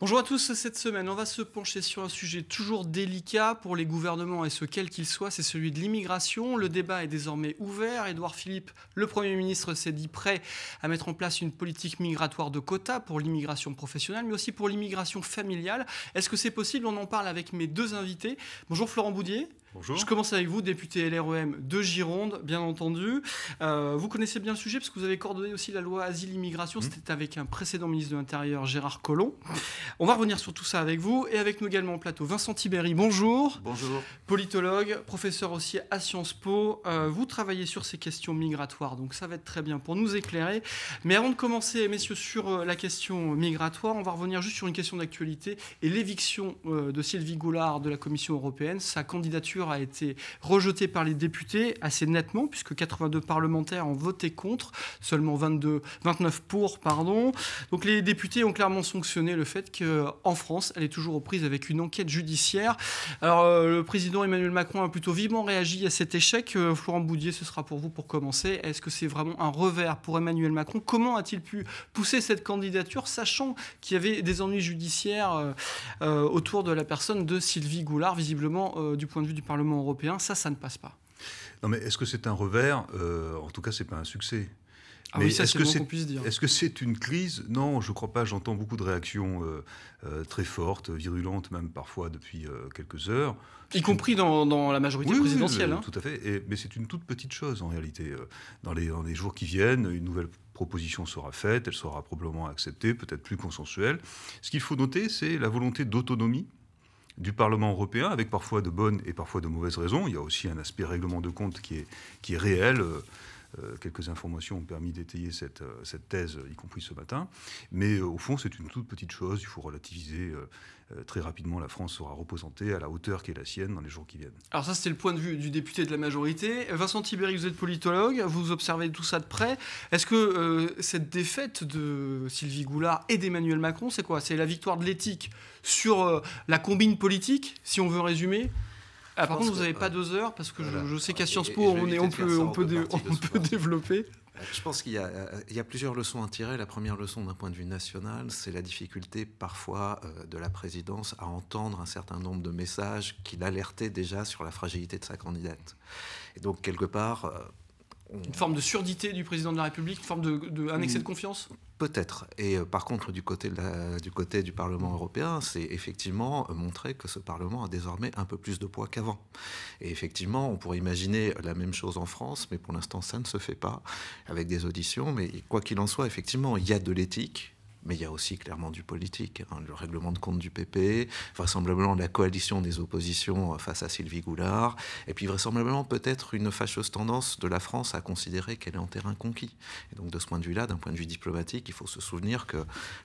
Bonjour à tous, cette semaine on va se pencher sur un sujet toujours délicat pour les gouvernements et ce quels qu'il soit, c'est celui de l'immigration. Le débat est désormais ouvert. Édouard Philippe, le Premier ministre, s'est dit prêt à mettre en place une politique migratoire de quotas pour l'immigration professionnelle, mais aussi pour l'immigration familiale. Est-ce que c'est possible On en parle avec mes deux invités. Bonjour Florent Boudier. Je commence avec vous, député LREM de Gironde, bien entendu. Euh, vous connaissez bien le sujet parce que vous avez coordonné aussi la loi Asile-Immigration. Mhm. C'était avec un précédent ministre de l'Intérieur, Gérard Collomb. On va revenir sur tout ça avec vous et avec nous également en plateau Vincent Tiberi. Bonjour. Bonjour. Politologue, professeur aussi à Sciences Po. Euh, vous travaillez sur ces questions migratoires, donc ça va être très bien pour nous éclairer. Mais avant de commencer, messieurs, sur euh, la question migratoire, on va revenir juste sur une question d'actualité et l'éviction de Sylvie Goulard de la Commission européenne, sa candidature a été rejetée par les députés assez nettement, puisque 82 parlementaires ont voté contre, seulement 22, 29 pour. Pardon. Donc les députés ont clairement sanctionné le fait qu'en France, elle est toujours aux avec une enquête judiciaire. Alors euh, le président Emmanuel Macron a plutôt vivement réagi à cet échec. Euh, Florent Boudier, ce sera pour vous pour commencer. Est-ce que c'est vraiment un revers pour Emmanuel Macron Comment a-t-il pu pousser cette candidature, sachant qu'il y avait des ennuis judiciaires euh, autour de la personne de Sylvie Goulard, visiblement du point de vue du Parlement Parlement européen, ça, ça ne passe pas. Non, mais est-ce que c'est un revers euh, En tout cas, c'est pas un succès. Ah mais oui, est-ce que c'est est -ce c'est une crise Non, je ne crois pas. J'entends beaucoup de réactions euh, euh, très fortes, virulentes même parfois depuis quelques heures. Y compris dans, la majorité présidentielle. Oui, hein. Tout à fait. mais c'est une toute petite chose en réalité. Dans les, dans les jours qui viennent, une nouvelle proposition sera faite. Elle sera probablement acceptée, peut-être plus consensuelle. Ce qu'il faut noter, c'est la volonté d'autonomie du Parlement européen, avec parfois de bonnes et parfois de mauvaises raisons. Il y a aussi un aspect règlement de compte qui est, qui est réel. Euh, euh, quelques informations ont permis d'étayer euh, cette, thèse, y compris ce matin. Mais euh, au fond, c'est une toute petite chose. Il faut relativiser très rapidement. La France sera représentée à la hauteur qui est la sienne dans les jours qui viennent. Alors ça, c'était le point de vue du député de la majorité. Vincent Tibéry, vous êtes politologue, vous observez tout ça de près. Est-ce que cette défaite de Sylvie Goulard et d'Emmanuel Macron, c'est quoi C'est la victoire de l'éthique sur la combine politique, si on veut résumer ah, par contre, vous n'avez pas deux heures parce que je, sais qu'à Sciences Po, on, on peut, on peut, développer. Je pense qu'il y, a plusieurs leçons à tirer. La première leçon d'un point de vue national, c'est la difficulté parfois euh, de la présidence à entendre un certain nombre de messages qui l'alertaient déjà sur la fragilité de sa candidate. Et donc, quelque part, euh, Mmh. Une forme de surdité du président de la République, une forme de, de un excès de mmh. confiance Peut-être. Et euh, par contre, du côté, du côté du Parlement européen, c'est effectivement euh, montrer que ce Parlement a désormais un peu plus de poids qu'avant. Et effectivement, on pourrait imaginer la même chose en France, mais pour l'instant, ça ne se fait pas avec des auditions. Mais quoi qu'il en soit, effectivement, il y a de l'éthique, mais il y a aussi clairement du politique. Hein, le règlement de compte du PP, vraisemblablement la coalition des oppositions euh, face à Sylvie Goulard, et puis vraisemblablement peut-être une fâcheuse tendance de la France à considérer qu'elle est en terrain conquis. Et donc de ce point de vue-là, d'un point de vue diplomatique, il faut se souvenir que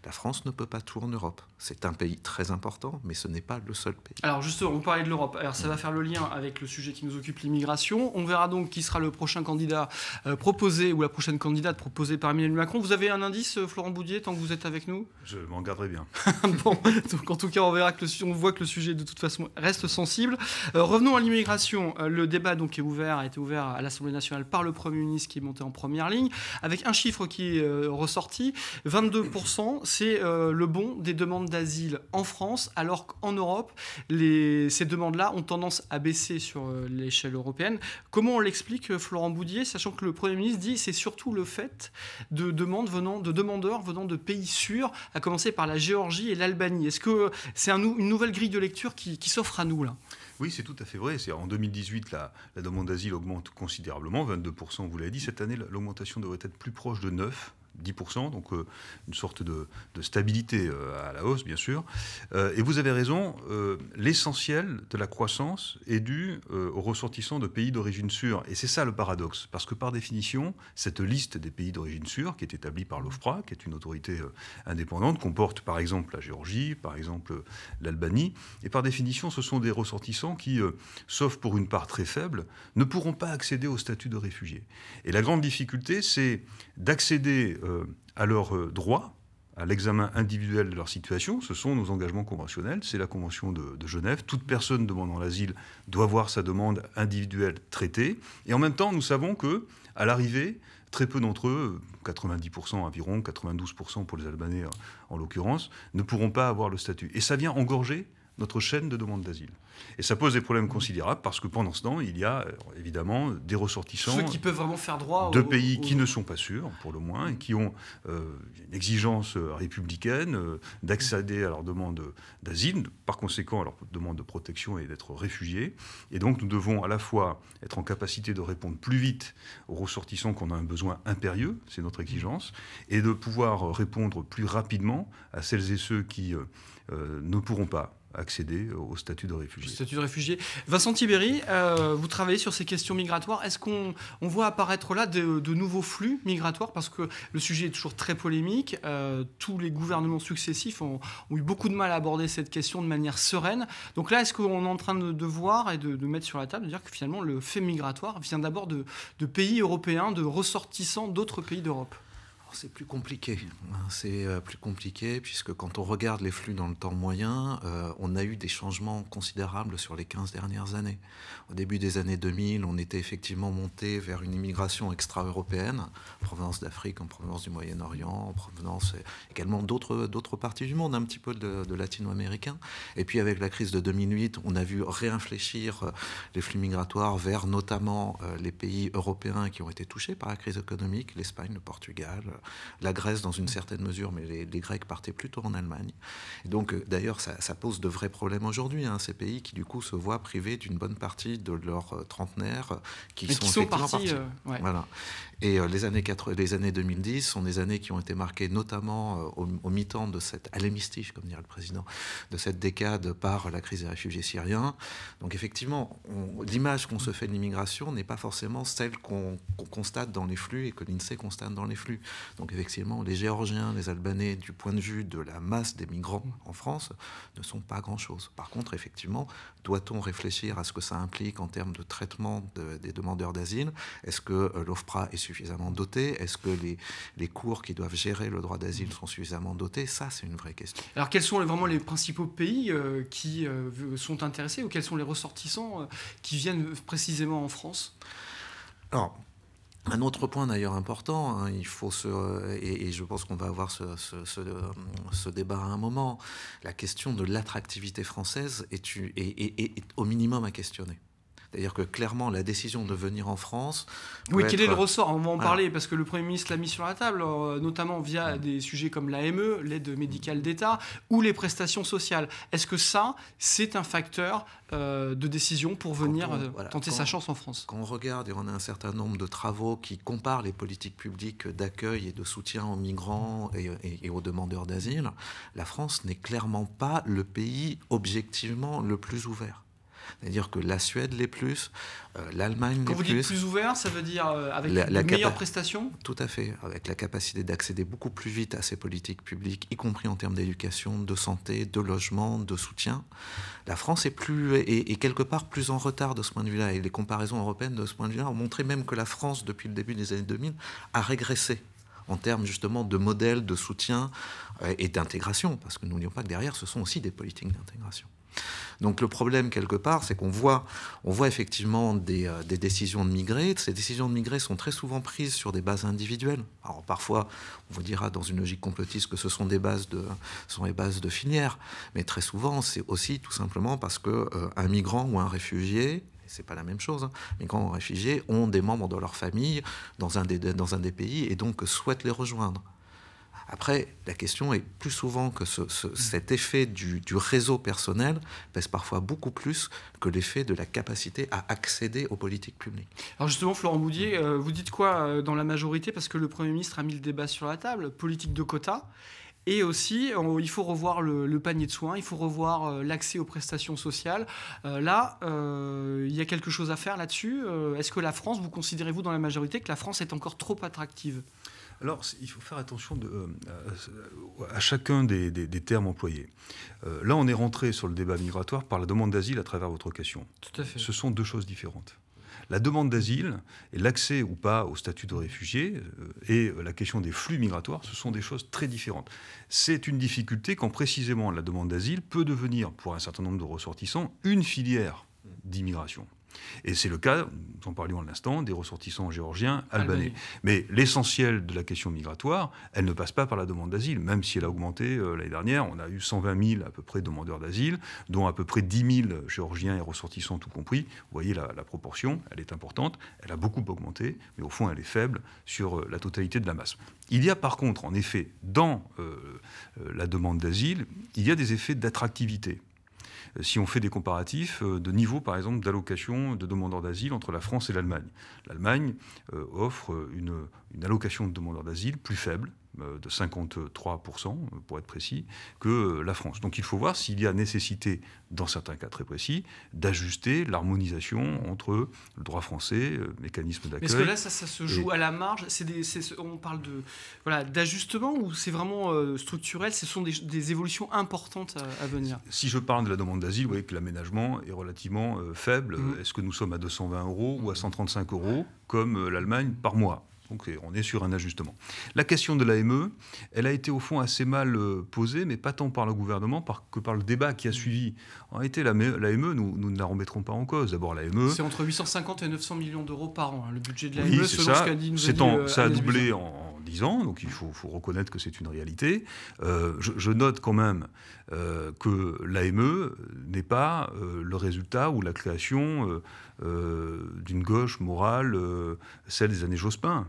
la France ne peut pas tout en Europe. C'est un pays très important, mais ce n'est pas le seul pays. Alors justement, vous parlez de l'Europe. Alors ça va mm. faire le lien avec le sujet qui nous occupe, l'immigration. On verra donc qui sera le prochain candidat euh, proposé ou la prochaine candidate proposée par Emmanuel Macron. Vous avez un indice, euh, Florent Boudier, tant que vous êtes avec nous Je m'en garderai bien. bon, donc en tout cas, on verra que le, on voit que le sujet de toute façon reste sensible. Euh, revenons à l'immigration. Euh, le débat donc est ouvert, a été ouvert à l'Assemblée nationale par le Premier ministre qui est monté en première ligne, avec un chiffre qui est euh, ressorti 22%, c'est le bon des demandes d'asile en France, alors qu'en Europe, les, ces demandes-là ont tendance à baisser sur l'échelle européenne. Comment on l'explique, Florent Boudier, sachant que le Premier ministre dit c'est surtout le fait de demandes venant de demandeurs venant de pays à commencer par la Géorgie et l'Albanie. Est-ce que c'est une nouvelle grille de lecture qui, s'offre à nous là oui, c'est tout à fait vrai. En 2018, la, la demande d'asile augmente considérablement, 22%, vous l'avez dit. Cette année, l'augmentation devrait être plus proche de 9%. 10%, donc euh, une sorte de, stabilité euh, à la hausse, bien sûr. Euh, et vous avez raison, l'essentiel de la croissance est dû aux ressortissants de pays d'origine sûre. Et c'est ça le paradoxe, parce que par définition, cette liste des pays d'origine sûre, qui est établie par l'OFPRA, qui est une autorité indépendante, comporte par exemple la Géorgie, par exemple l'Albanie, et par définition, ce sont des ressortissants qui, sauf pour une part très faible, ne pourront pas accéder au statut de réfugié. Et la grande difficulté, c'est d'accéder euh, à leurs euh, droits, à l'examen individuel de leur situation. Ce sont nos engagements conventionnels. C'est la Convention de, Genève. Toute personne demandant l'asile doit voir sa demande individuelle traitée. Et en même temps, nous savons que, à l'arrivée, très peu d'entre eux, 90% environ, 92% pour les Albanais en l'occurrence, ne pourront pas avoir le statut. Et ça vient engorger notre chaîne de demandes d'asile. Et ça pose des problèmes considérables parce que pendant ce temps, il y a euh, évidemment des ressortissants de pays qui ne sont pas sûrs, pour le moins, et qui ont euh, une exigence euh, républicaine d'accéder à leur demande d'asile, par conséquent à leur demande de protection et d'être réfugiés. Et donc nous devons à la fois être en capacité de répondre plus vite aux ressortissants qu'on a un besoin impérieux, c'est notre exigence, et de pouvoir répondre plus rapidement à celles et ceux qui ne pourront pas accéder au statut de réfugié. Statut réfugié. Vincent Tibéry, euh, vous travaillez sur ces questions migratoires. Est-ce qu'on on voit apparaître là de, nouveaux flux migratoires Parce que le sujet est toujours très polémique. Euh, tous les gouvernements successifs ont, eu beaucoup de mal à aborder cette question de manière sereine. Donc là, est-ce qu'on est en train de, voir et de, de, mettre sur la table, de dire que finalement le fait migratoire vient d'abord de, pays européens, de ressortissants d'autres pays d'Europe c'est plus compliqué. Hein, c'est euh, plus compliqué puisque quand on regarde les flux dans le temps moyen, euh, on a eu des changements considérables sur les 15 dernières années. Au début des années 2000, on était effectivement monté vers une immigration extra-européenne, en provenance d'Afrique, en provenance du Moyen-Orient, en provenance euh, également d'autres parties du monde, un petit peu de, de latino américains Et puis avec la crise de 2008, on a vu réinfléchir les flux migratoires vers notamment les pays européens qui ont été touchés par la crise économique, l'Espagne, le Portugal, euh, la Grèce dans une certaine mesure, mais les, Grecs partaient plutôt en Allemagne. donc, euh, d'ailleurs, ça, pose de vrais problèmes aujourd'hui, hein, ces pays qui, du coup, se voient privés d'une bonne partie de leurs euh, trentenaires qui sont, qui sont partis. voilà. Et les, années les années 2010 sont des années qui ont été marquées notamment au, au mi-temps de cette alémistige, comme dirait le président, de cette décade par la crise des réfugiés syriens. Donc effectivement, l'image qu'on se fait de l'immigration n'est pas forcément celle qu'on constate dans les flux et que l'INSEE constate dans les flux. Donc effectivement, les Géorgiens, les Albanais, du point de vue de la masse des migrants en France, ne sont pas grand-chose. Par contre, effectivement, doit-on réfléchir à ce que ça implique en termes de traitement des demandeurs d'asile Est-ce que euh, l'OFPRA est suffisamment doté Est-ce que les, les cours qui doivent gérer le droit d'asile sont suffisamment dotés Ça, c'est une vraie question. Alors quels sont vraiment les principaux pays euh, qui euh, sont intéressés ou quels sont les ressortissants qui viennent précisément en France alors, un autre point d'ailleurs important, hein, il faut se, euh, et, je pense qu'on va avoir euh, ce, débat à un moment, la question de l'attractivité française est au minimum à questionner. C'est-à-dire que clairement, la décision de venir en France. Oui, quel est le ressort On va en parler parce que le Premier ministre l'a mis sur la table, euh, notamment via mm. des sujets comme la l'AME, l'aide médicale d'État, ou les prestations sociales. Est-ce que ça, c'est un facteur euh, de décision pour venir euh, tenter sa chance en France Quand on regarde et on a un certain nombre de travaux qui comparent les politiques publiques d'accueil et de soutien aux migrants et aux demandeurs d'asile, la France n'est clairement pas le pays objectivement le plus ouvert. C'est-à-dire que la Suède l'est plus, euh, l'Allemagne l'est plus. Quand vous dites plus ouvert, ça veut dire euh, avec les meilleures prestations Tout à fait, avec la capacité d'accéder beaucoup plus vite à ces politiques publiques, y compris en termes d'éducation, de santé, de logement, de soutien. La France est plus et quelque part plus en retard de ce point de vue-là, et les comparaisons européennes de ce point de vue-là ont montré même que la France, depuis le début des années 2000, a régressé en termes justement de modèles de soutien euh, et d'intégration, parce que n'oublions pas que derrière, ce sont aussi des politiques d'intégration. Donc le problème, quelque part, c'est qu'on voit, on voit effectivement des, euh, décisions de migrer. Ces décisions de migrer sont très souvent prises sur des bases individuelles. Alors parfois, on vous dira dans une logique complotiste que ce sont des bases de, sont bases de filières, mais très souvent, c'est aussi tout simplement parce que euh, un migrant ou un réfugié c'est pas la même chose. Hein, ou réfugiés ont des membres de leur famille dans dans un des pays et donc souhaitent les rejoindre. Après, la question est plus souvent que mm. cet effet du, réseau personnel pèse parfois beaucoup plus que l'effet de la capacité à accéder aux politiques publiques. Alors justement, Florent Boudier, euh, vous dites quoi euh, dans la majorité Parce que le Premier ministre a mis le débat sur la table, politique de quotas. Et aussi, euh, il faut revoir le, panier de soins, il faut revoir l'accès aux prestations sociales. là, il y a quelque chose à faire là-dessus. Est-ce que la France, vous considérez-vous dans la majorité que la France est encore trop attractive alors, il faut faire attention euh, euh, à chacun des, termes employés. Euh, là, on est rentré sur le débat migratoire par la demande d'asile à travers votre question. Tout à fait. Ce sont deux choses différentes. La demande d'asile et l'accès ou pas au statut de réfugié et la question des flux migratoires, ce sont des choses très différentes. C'est une difficulté quand précisément la demande d'asile peut devenir, pour un certain nombre de ressortissants, une filière d'immigration. Et c'est le cas, nous en parlions à l'instant, des ressortissants géorgiens albanais. Mais l'essentiel de la question migratoire, elle ne passe pas par la demande d'asile, même si elle a augmenté euh, l'année dernière. On a eu 120 000 à peu près demandeurs d'asile, dont à peu près 10 000 géorgiens et ressortissants tout compris. Vous voyez la, proportion, elle est importante, elle a beaucoup augmenté, mais au fond elle est faible sur euh, la totalité de la masse. Il y a par contre, en effet, dans euh, la demande d'asile, il y a des effets d'attractivité si on fait des comparatifs euh, de niveau, par exemple, d'allocation de demandeurs d'asile entre la France et l'Allemagne. L'Allemagne euh, offre une, une, allocation de demandeurs d'asile plus faible, euh, de 53% euh, pour être précis, que la France. Donc il faut voir s'il y a nécessité, dans certains cas très précis, d'ajuster l'harmonisation entre le droit français, le euh, mécanisme d'accueil. Est-ce que là, ça, se joue à la marge On parle de voilà d'ajustement ou c'est vraiment structurel Ce sont des, évolutions importantes à, venir Si je parle de la demande d'asile, vous voyez que l'aménagement est relativement faible. Mmh. Est-ce que nous sommes à 220 euros ou à 135 mmh. euros, comme l'Allemagne, par mois donc on est sur un ajustement. La question de l'AME, elle a été au fond assez mal euh, posée, mais pas tant par le gouvernement que par le débat qui a mm. suivi. En réalité, l'AME, nous, nous ne la remettrons pas en cause. D'abord, l'AME. C'est entre 850 et 900 millions d'euros par an, hein, le budget de l'AME, selon ce qu'a dit nous euh, a Ça a doublé en, dix 10 ans, donc il faut, reconnaître que c'est une réalité. Euh, je, note quand même que l'AME n'est pas le résultat ou la création d'une gauche morale, celle des années Jospin.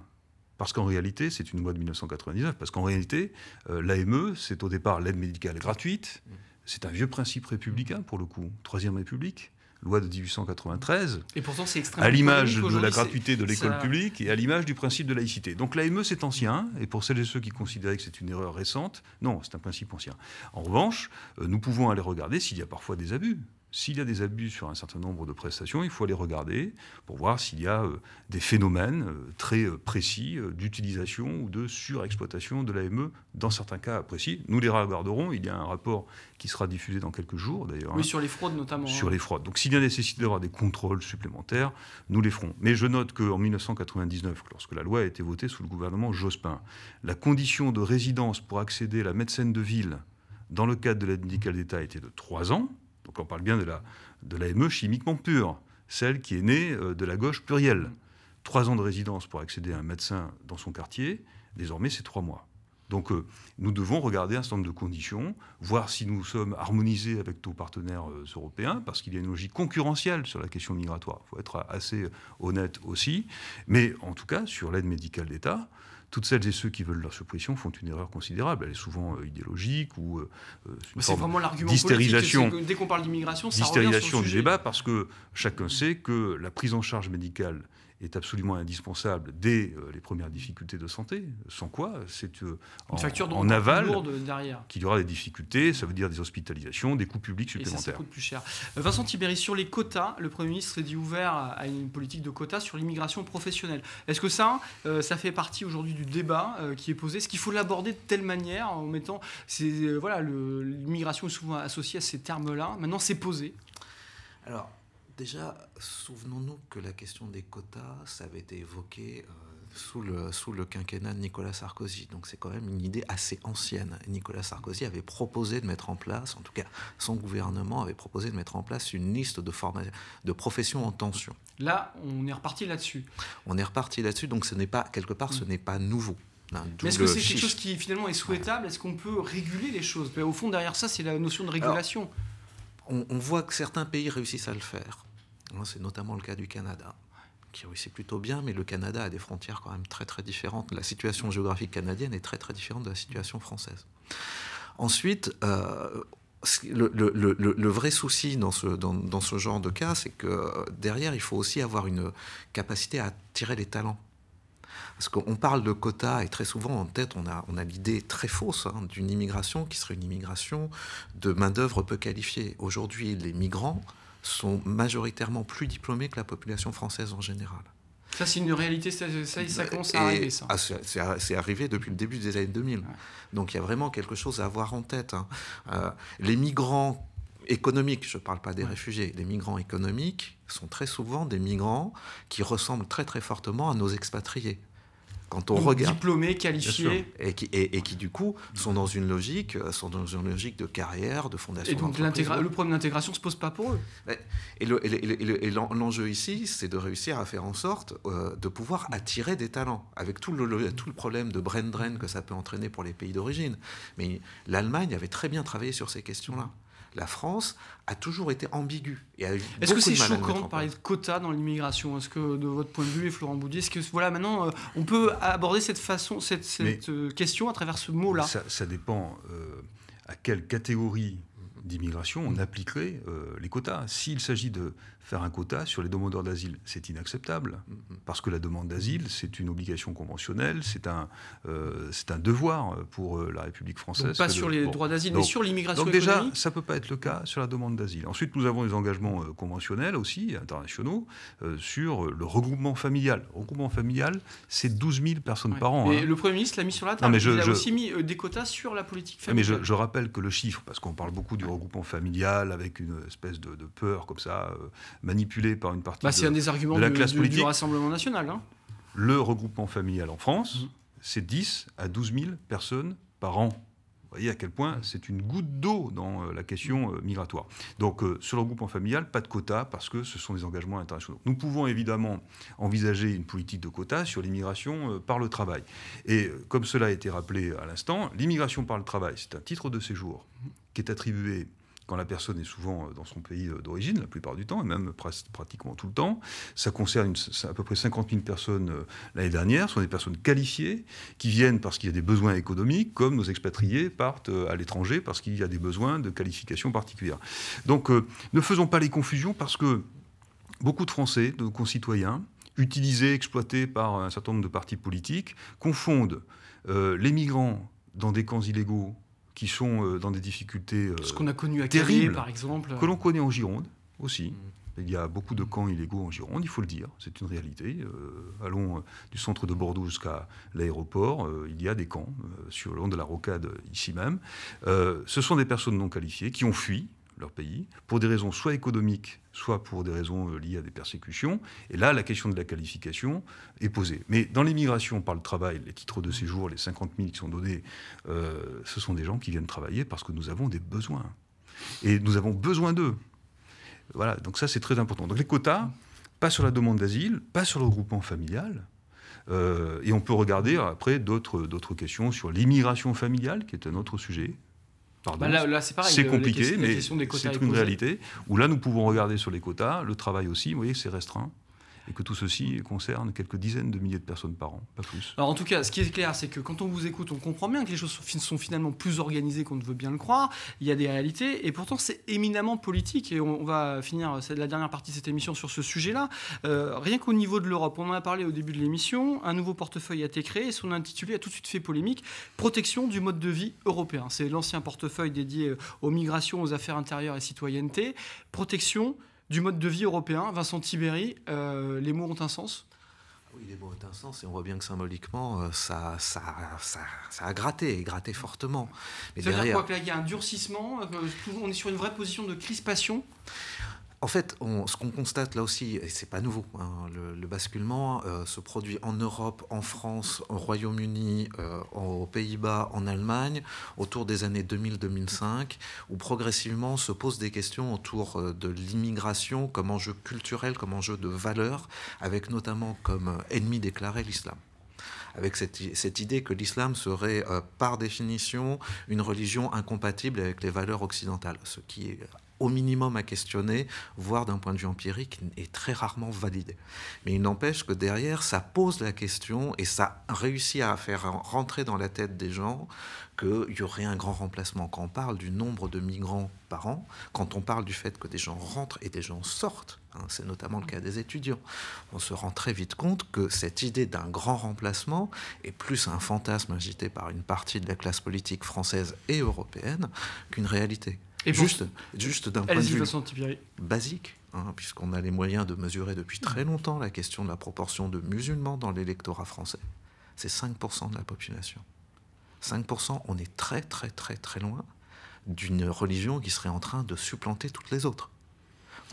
Parce qu'en réalité, c'est une loi de 1999, parce qu'en réalité, euh, l'AME, c'est au départ l'aide médicale gratuite. Mm. C'est un vieux principe républicain, pour le coup. Troisième République loi de 1893, et pourtant c'est extrêmement à l'image de la gratuité de l'école publique et à l'image du principe de laïcité. Donc l'AME, c'est ancien, et pour celles et ceux qui considéraient que c'est une erreur récente, non, c'est un principe ancien. En revanche, euh, nous pouvons aller regarder s'il y a parfois des abus. S'il y a des abus sur un certain nombre de prestations, il faut aller regarder pour voir s'il y a euh, des phénomènes euh, très euh, précis d'utilisation ou de surexploitation de l'AME dans certains cas précis. Nous les regarderons. Il y a un rapport qui sera diffusé dans quelques jours d'ailleurs. Oui, hein. sur les fraudes notamment. Hein. Sur les fraudes. Donc s'il y a nécessité d'avoir des contrôles supplémentaires, nous les ferons. Mais je note qu'en 1999, lorsque la loi a été votée sous le gouvernement Jospin, la condition de résidence pour accéder à la médecine de ville dans le cadre de l'aide médicale d'État était de trois ans. Donc on parle bien de la, de l'AME chimiquement pure, celle qui est née euh, de la gauche plurielle. Trois ans de résidence pour accéder à un médecin dans son quartier, désormais c'est trois mois. Donc euh, nous devons regarder un certain nombre de conditions, voir si nous sommes harmonisés avec nos partenaires euh, européens, parce qu'il y a une logique concurrentielle sur la question migratoire. Il faut être assez honnête aussi. Mais en tout cas, sur l'aide médicale d'État, toutes celles et ceux qui veulent leur suppression font une erreur considérable. Elle est souvent euh, idéologique ou euh, euh, c'est vraiment l'argument d'hystérisation. Dès qu'on parle d'immigration, ça revient sur le du débat parce que chacun sait que la prise en charge médicale est absolument indispensable dès euh, les premières difficultés de santé, sans quoi c'est euh, en, facture en aval qu'il y aura des difficultés, ça veut dire des hospitalisations, des coûts publics supplémentaires. plus cher. Euh, Vincent Tibéri, sur les quotas, le Premier ministre s'est dit ouvert à une politique de quotas sur l'immigration professionnelle. Est-ce que ça, ça fait partie aujourd'hui du débat qui est posé Est-ce qu'il faut l'aborder de telle manière en mettant... voilà, l'immigration est souvent associée à ces termes-là. Maintenant, c'est posé. Alors, Déjà, souvenons-nous que la question des quotas, ça avait été évoqué euh, sous, le, quinquennat de Nicolas Sarkozy. Donc c'est quand même une idée assez ancienne. Nicolas Sarkozy avait proposé de mettre en place, en tout cas son gouvernement avait proposé de mettre en place une liste de, professions en tension. Là, on est reparti là-dessus. On est reparti là-dessus, donc ce n'est pas, quelque part, ce mm. n'est pas nouveau. Hein, est-ce que c'est quelque chose qui finalement est souhaitable Est-ce qu'on peut réguler les choses Au fond, derrière ça, c'est la notion de régulation. on voit que certains pays réussissent à le faire. Hein, c'est notamment le cas du Canada, qui réussit plutôt bien, mais le Canada a des frontières quand même très très différentes. La situation géographique canadienne est très très différente de la situation française. Ensuite, euh, le, vrai souci dans ce, genre de cas, c'est que derrière, il faut aussi avoir une capacité à attirer les talents. Parce qu'on parle de quotas et très souvent en tête, on a, l'idée très fausse hein, d'une immigration qui serait une immigration de main-d'œuvre peu qualifiée. Aujourd'hui, les migrants sont majoritairement plus diplômés que la population française en général. Ça, c'est une réalité, ça, ça, ça commence à arriver, ça. Ah, c'est arrivé depuis le début des années 2000. Donc il y a vraiment quelque chose à avoir en tête. Hein. Euh, les migrants économiques, je ne parle pas des réfugiés, les migrants économiques sont très souvent des migrants qui ressemblent très très fortement à nos expatriés quand on regarde. Diplômés, qualifiés. Et qui, et, qui, du coup, sont dans une logique, euh, sont dans une logique de carrière, de fondation. Et donc, le problème d'intégration se pose pas pour eux. Et l'enjeu ici, c'est de réussir à faire en sorte euh, de pouvoir attirer des talents, avec tout le, tout le problème de brain drain que ça peut entraîner pour les pays d'origine. Mais l'Allemagne avait très bien travaillé sur ces questions-là la France a toujours été ambiguë. Est-ce que c'est choquant de parler de quotas dans l'immigration Est-ce que, de votre point de vue, et Florent Boudier, est-ce que voilà, maintenant, euh, on peut aborder cette façon, cette, euh, question à travers ce mot-là ça, dépend euh, à quelle catégorie d'immigration on appliquerait les quotas. S'il s'agit de, faire un quota sur les demandeurs d'asile. C'est inacceptable, mm-hmm. parce que la demande d'asile, c'est une obligation conventionnelle, c'est un, euh, c'est un devoir pour euh, la République française. pas sur les droits d'asile, mais sur l'immigration Donc déjà, ça ne peut pas être le cas sur la demande d'asile. Ensuite, nous avons des engagements euh, conventionnels aussi, internationaux, sur le regroupement familial. regroupement familial, c'est 12 000 personnes par an. Et hein. le Premier ministre l'a mis sur la table. mais il a aussi mis des quotas sur la politique familiale. Mais je, rappelle que le chiffre, parce qu'on parle beaucoup du regroupement familial avec une espèce de, de peur comme ça, manipulé par une partie bah, de, un des arguments de la du, classe politique. Du, Rassemblement national. Hein. Le regroupement familial en France, mm. c'est 10 à 12 000 personnes par an. Vous voyez à quel point c'est une goutte d'eau dans euh, la question euh, migratoire. Donc, sur euh, le regroupement familial, pas de quotas parce que ce sont des engagements internationaux. Nous pouvons évidemment envisager une politique de quotas sur l'immigration par le travail. Et comme cela a été rappelé à l'instant, l'immigration par le travail, c'est un titre de séjour qui est attribué quand la personne est souvent euh, dans son pays euh, d'origine, la plupart du temps, et même pratiquement tout le temps. Ça concerne à peu près 50 000 personnes euh, l'année dernière. Ce sont des personnes qualifiées qui viennent parce qu'il y a des besoins économiques, comme nos expatriés partent à l'étranger parce qu'il y a des besoins de qualification particulière. Donc ne faisons pas les confusions parce que beaucoup de Français, de concitoyens, utilisés, exploités par un certain nombre de partis politiques, confondent les migrants dans des camps illégaux qui sont euh, dans des difficultés euh, Ce qu'on a connu à par exemple. Que l'on connaît en Gironde aussi. Mm. Il y a beaucoup de camps illégaux en Gironde, il faut le dire, c'est une réalité. Euh, allons du centre de Bordeaux jusqu'à l'aéroport, il y a des camps sur le long de la rocade ici même. ce sont des personnes non qualifiées qui ont fui leur pays, pour des raisons soit économiques, soit pour des raisons euh, liées à des persécutions. Et là, la question de la qualification est posée. Mais dans l'immigration par le travail, les titres de séjour, les 50 000 qui sont donnés, euh, ce sont des gens qui viennent travailler parce que nous avons des besoins. Et nous avons besoin d'eux. Voilà, donc ça c'est très important. Donc les quotas, pas sur la demande d'asile, pas sur le regroupement familial, euh, et on peut regarder après d'autres questions sur l'immigration familiale, qui est un autre sujet, bah, c'est compliqué, mais c'est une réalité. Où là, nous pouvons regarder sur les quotas. Le travail aussi, vous voyez, c'est restreint et que tout ceci concerne quelques dizaines de milliers de personnes par an, pas plus. Alors en tout cas, ce qui est clair, c'est que quand on vous écoute, on comprend bien que les choses sont finalement plus organisées qu'on ne veut bien le croire, il y a des réalités, et pourtant c'est éminemment politique, et on, va finir la dernière partie de cette émission sur ce sujet-là. Euh, rien qu'au niveau de l'Europe, on en a parlé au début de l'émission, un nouveau portefeuille a été créé, et son intitulé a tout de suite fait polémique, Protection du mode de vie européen. C'est l'ancien portefeuille dédié aux migrations, aux affaires intérieures et citoyenneté. Protection du mode de vie européen. Vincent Tibéry, euh, les mots ont un sens ah oui, les mots ont un sens et on voit bien que symboliquement, euh, ça, ça, a gratté, et gratté fortement. Mais derrière... quoi qu'il il y a un durcissement, euh, on est sur une vraie position de crispation en fait, ce qu'on constate là aussi, et c'est pas nouveau, hein, le, basculement euh, se produit en Europe, en France, au Royaume-Uni, euh, aux Pays-Bas, en Allemagne, autour des années 2000-2005, où progressivement se posent des questions autour euh, de l'immigration comme enjeu culturel, comme enjeu de valeur, avec notamment comme ennemi déclaré l'islam avec cette, idée que l'islam serait par définition une religion incompatible avec les valeurs occidentales, ce qui est au minimum à questionner, voire d'un point de vue empirique, est très rarement validé. Mais il n'empêche que derrière, ça pose la question et ça réussit à faire rentrer dans la tête des gens qu'il y aurait un grand remplacement. Quand on parle du nombre de migrants par an, quand on parle du fait que des gens rentrent et des gens sortent, hein, c'est notamment le cas des étudiants, on se rend très vite compte que cette idée d'un grand remplacement est plus un fantasme agité par une partie de la classe politique française et européenne qu'une réalité juste, juste d'un point de vue basique, hein, puisqu'on a les moyens de mesurer depuis très longtemps la question de la proportion de musulmans dans l'électorat français, c'est 5% de la population. 5%, on est très très très très loin d'une religion qui serait en train de supplanter toutes les autres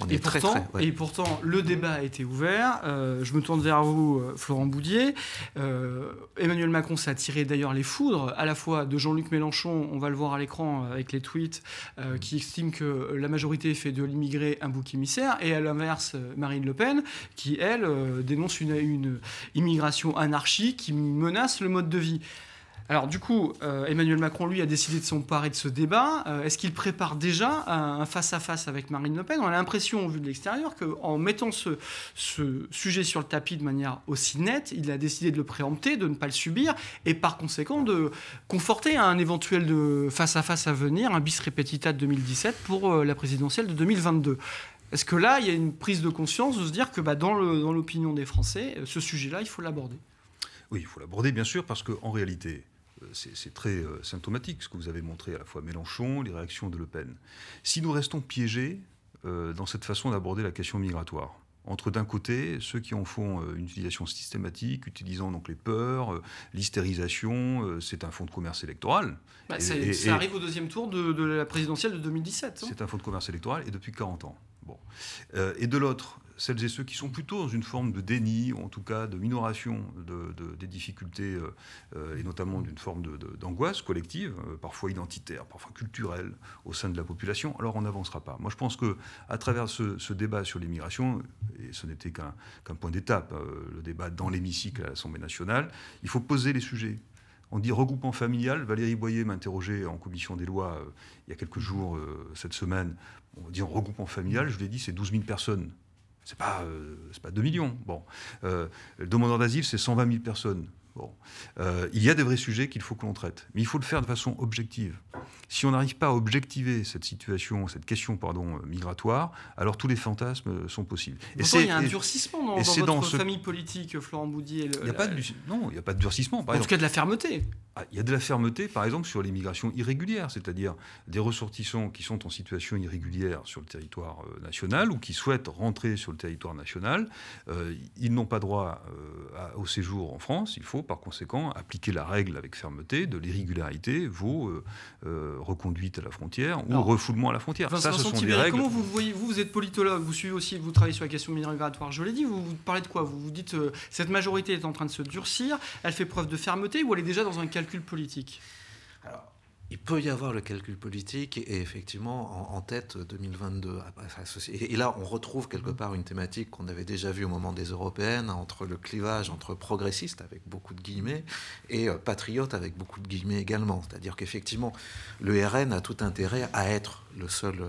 et, pourtant, et pourtant, le débat a été ouvert. Euh, je me tourne vers vous, euh, Florent Boudier. Euh, Emmanuel Macron s'est attiré d'ailleurs les foudres, à la fois de Jean-Luc Mélenchon, on va le voir à l'écran avec les tweets, qui estime que la majorité fait de l'immigré un bouc émissaire, et à l'inverse, Marine Le Pen, qui, elle, dénonce une, une immigration anarchique qui menace le mode de vie. Alors du coup, euh, Emmanuel Macron, lui, a décidé de s'emparer de ce débat. Euh, est-ce qu'il prépare déjà un face-à-face avec Marine Le Pen On a l'impression, au vu de l'extérieur, qu'en mettant ce, sujet sur le tapis de manière aussi nette, il a décidé de le préempter, de ne pas le subir, et par conséquent de conforter un éventuel face-à-face -à, -face à venir, un bis repetita de 2017 pour euh, la présidentielle de 2022. Est-ce que là, il y a une prise de conscience de se dire que bah, dans l'opinion des Français, ce sujet-là, il faut l'aborder Oui, il faut l'aborder, bien sûr, parce qu'en réalité, c'est très euh, symptomatique ce que vous avez montré à la fois Mélenchon, les réactions de Le Pen. Si nous restons piégés euh, dans cette façon d'aborder la question migratoire, entre d'un côté ceux qui en font euh, une utilisation systématique, utilisant donc les peurs, l'hystérisation, c'est un fonds de commerce électoral. Bah, ça arrive au deuxième tour de, la présidentielle de 2017. Hein. C'est un fonds de commerce électoral et depuis 40 ans. Euh, et de l'autre, celles et ceux qui sont plutôt dans une forme de déni, en tout cas de minoration des difficultés, euh, euh, et notamment d'une forme d'angoisse collective, parfois identitaire, parfois culturelle, au sein de la population, alors on n'avancera pas. Moi, je pense que à travers ce, débat sur l'immigration, et ce n'était qu'un point d'étape, le débat dans l'hémicycle à l'Assemblée nationale, il faut poser les sujets. On dit regroupement familial. Valérie Boyer m'a interrogé en commission des lois euh, il y a quelques jours, euh, cette semaine. On dit en regroupement familial, je l'ai dit, c'est 12 000 personnes. Ce n'est pas, euh, pas 2 millions. Bon. demandeur d'asile, c'est 120 000 personnes. Euh, il y a des vrais sujets qu'il faut que l'on traite, mais il faut le faire de façon objective. Si on n'arrive pas à objectiver cette situation, cette question pardon, euh, migratoire, alors tous les fantasmes euh, sont possibles. Et c'est, il y a un durcissement dans, dans votre famille politique, Florent Boudier. il pas non, il n'y a pas de durcissement. en tout cas, de la fermeté. Ah, il y a de la fermeté, par exemple, sur l'immigration irrégulière, c'est-à-dire des ressortissants qui sont en situation irrégulière sur le territoire national ou qui souhaitent rentrer sur le territoire national. ils n'ont pas droit au séjour en France. Il faut par conséquent, appliquer la règle avec fermeté de l'irrégularité vaut euh, euh, reconduite à la frontière ou refoulement à la frontière. ça, ce sont règles... Comment vous voyez Vous, vous êtes politologue, vous suivez aussi, vous travaillez sur la question migratoire. Je l'ai dit. Vous, parlez de quoi Vous vous dites euh, cette majorité est en train de se durcir. Elle fait preuve de fermeté ou elle est déjà dans un calcul politique Alors, il peut y avoir le calcul politique et effectivement en, tête 2022. Euh, ah bah, et là, on retrouve quelque mm. part une thématique qu'on avait déjà vue au moment des européennes entre le clivage entre progressistes avec beaucoup de guillemets et euh, patriotes avec beaucoup de guillemets également. C'est-à-dire qu'effectivement, le RN a tout intérêt à être le seul,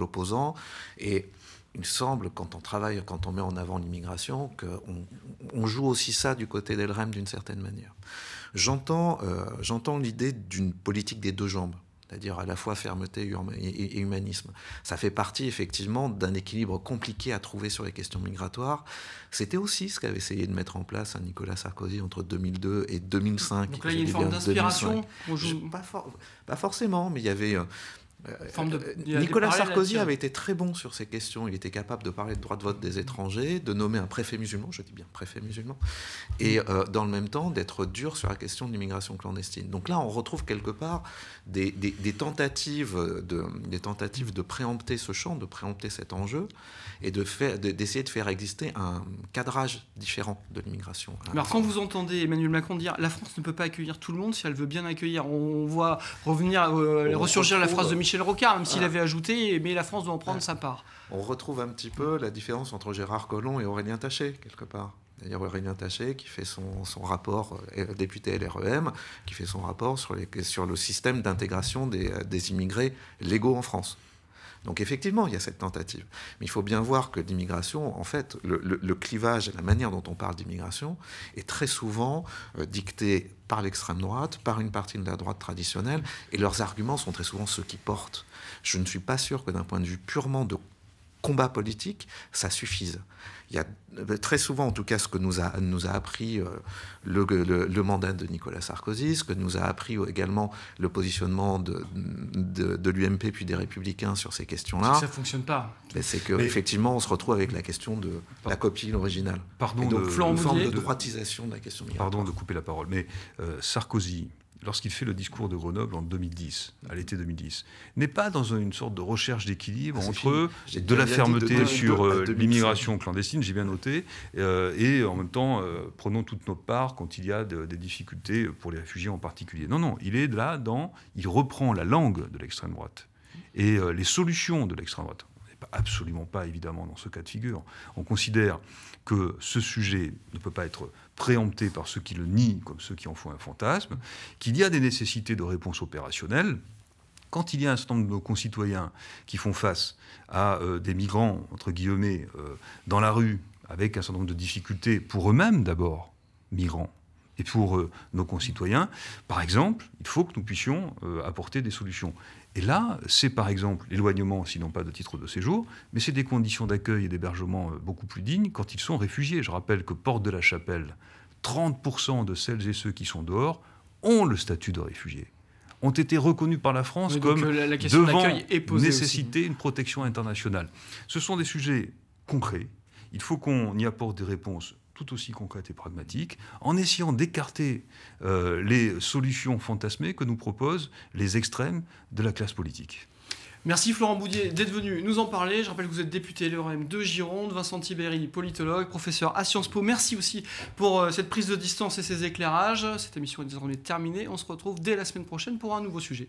opposant et il semble, quand on travaille, quand on met en avant l'immigration, qu'on joue aussi ça du côté d'Elrem d'une certaine manière. J'entends euh, j'entends l'idée d'une politique des deux jambes, c'est-à-dire à la fois fermeté et humanisme. Ça fait partie effectivement d'un équilibre compliqué à trouver sur les questions migratoires. C'était aussi ce qu'avait essayé de mettre en place hein, Nicolas Sarkozy entre 2002 et 2005. Donc là, il y a une forme d'inspiration. Pas, forcément, mais il y avait... Euh, euh, de... Euh, Nicolas Sarkozy avait hein. été très bon sur ces questions. Il était capable de parler de droit de vote des étrangers, de nommer un préfet musulman, je dis bien préfet musulman, et euh, dans le même temps d'être dur sur la question de l'immigration clandestine. Donc là, on retrouve quelque part des, tentatives, de, des tentatives de préempter ce champ, de préempter cet enjeu, et d'essayer de, d'essayer de, faire exister un cadrage différent de l'immigration. Alors quand vous entendez Emmanuel Macron dire la France ne peut pas accueillir tout le monde si elle veut bien accueillir, on voit revenir, ressurgir la phrase de Michel Michel Rocard, même s'il avait ajouté, mais la France doit en prendre sa part. On retrouve un petit peu la différence entre Gérard Collomb et Aurélien Taché, quelque part. D'ailleurs, Aurélien Taché, qui fait son, rapport, euh, député LREM, qui fait son rapport sur, sur le système d'intégration des euh, immigrés légaux en France. Donc effectivement, il y a cette tentative. Mais il faut bien voir que l'immigration, en fait, le, clivage et la manière dont on parle d'immigration est très souvent euh, dicté par l'extrême droite, par une partie de la droite traditionnelle, et leurs arguments sont très souvent ceux qui portent. Je ne suis pas sûr que d'un point de vue purement de combat politique, ça suffise. Il y a euh, très souvent, en tout cas, ce que nous a, nous a appris euh, le, mandat de Nicolas Sarkozy, ce que nous a appris euh, également le positionnement de, de, l'UMP puis des Républicains sur ces questions-là. ça ne fonctionne pas. c'est qu'effectivement, on se retrouve avec la question de la copie originale. Pardon, Et donc, le, forme de droitisation de la question Pardon de couper la parole, mais Sarkozy, lorsqu'il fait le discours de Grenoble en 2010, à l'été 2010, n'est pas dans une sorte de recherche d'équilibre ah, entre de la fermeté sur euh, l'immigration clandestine, j'ai bien noté, euh, et en même temps, euh, prenons toutes nos parts quand il y a des difficultés pour les réfugiés en particulier. Non, non, il est là dans, il reprend la langue de l'extrême droite et les solutions de l'extrême droite absolument pas, évidemment, dans ce cas de figure. On considère que ce sujet ne peut pas être préempté par ceux qui le nient, comme ceux qui en font un fantasme, qu'il y a des nécessités de réponse opérationnelle, quand il y a un certain nombre de nos concitoyens qui font face à euh, des migrants, entre guillemets, euh, dans la rue, avec un certain nombre de difficultés, pour eux-mêmes d'abord, migrants, et pour euh, nos concitoyens, par exemple, il faut que nous puissions apporter des solutions. Et là, c'est par exemple l'éloignement, sinon pas de titre de séjour, mais c'est des conditions d'accueil et d'hébergement euh, beaucoup plus dignes quand ils sont réfugiés. Je rappelle que Porte de la Chapelle, 30% de celles et ceux qui sont dehors ont le statut de réfugiés ont été reconnus par la France comme euh, devant nécessiter une protection internationale. Ce sont des sujets concrets. Il faut qu'on y apporte des réponses tout aussi concrète et pragmatique, en essayant d'écarter euh, les solutions fantasmées que nous proposent les extrêmes de la classe politique. Merci Florent Boudier d'être venu nous en parler. Je rappelle que vous êtes député LRM de Gironde, Vincent Tibéry, politologue, professeur à Sciences Po. Merci aussi pour euh, cette prise de distance et ces éclairages. Cette émission est désormais terminée. On se retrouve dès la semaine prochaine pour un nouveau sujet.